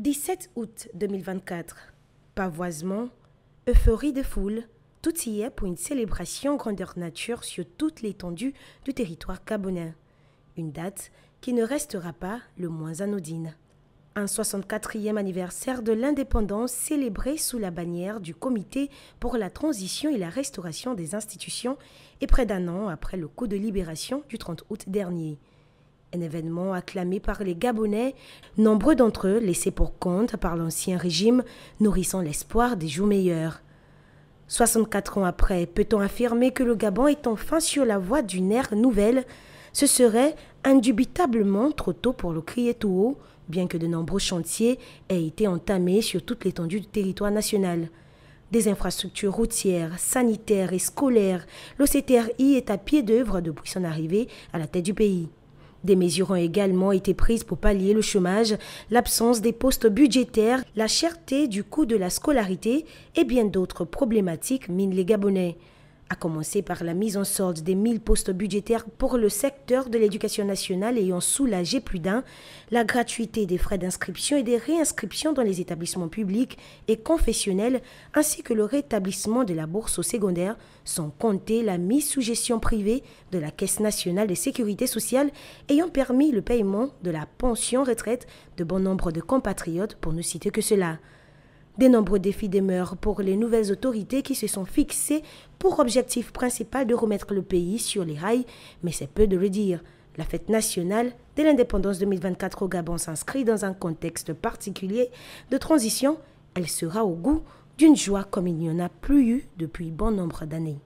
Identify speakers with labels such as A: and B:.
A: 17 août 2024. Pavoisement, euphorie de foule, tout y est pour une célébration grandeur nature sur toute l'étendue du territoire cabonais. Une date qui ne restera pas le moins anodine. Un 64e anniversaire de l'indépendance célébré sous la bannière du Comité pour la transition et la restauration des institutions et près d'un an après le coup de libération du 30 août dernier. Un événement acclamé par les Gabonais, nombreux d'entre eux laissés pour compte par l'ancien régime, nourrissant l'espoir des jours meilleurs. 64 ans après, peut-on affirmer que le Gabon est enfin sur la voie d'une ère nouvelle Ce serait indubitablement trop tôt pour le crier tout haut, bien que de nombreux chantiers aient été entamés sur toute l'étendue du territoire national. Des infrastructures routières, sanitaires et scolaires, l'OCTRI est à pied d'œuvre depuis son arrivée à la tête du pays. Des mesures ont également été prises pour pallier le chômage, l'absence des postes budgétaires, la cherté du coût de la scolarité et bien d'autres problématiques minent les Gabonais à commencer par la mise en sorte des 1000 postes budgétaires pour le secteur de l'éducation nationale ayant soulagé plus d'un, la gratuité des frais d'inscription et des réinscriptions dans les établissements publics et confessionnels, ainsi que le rétablissement de la bourse au secondaire, sans compter la mise sous gestion privée de la Caisse nationale de sécurité sociale ayant permis le paiement de la pension retraite de bon nombre de compatriotes, pour ne citer que cela. Des nombreux défis demeurent pour les nouvelles autorités qui se sont fixées pour objectif principal de remettre le pays sur les rails, mais c'est peu de le dire. La fête nationale de l'indépendance 2024 au Gabon s'inscrit dans un contexte particulier de transition. Elle sera au goût d'une joie comme il n'y en a plus eu depuis bon nombre d'années.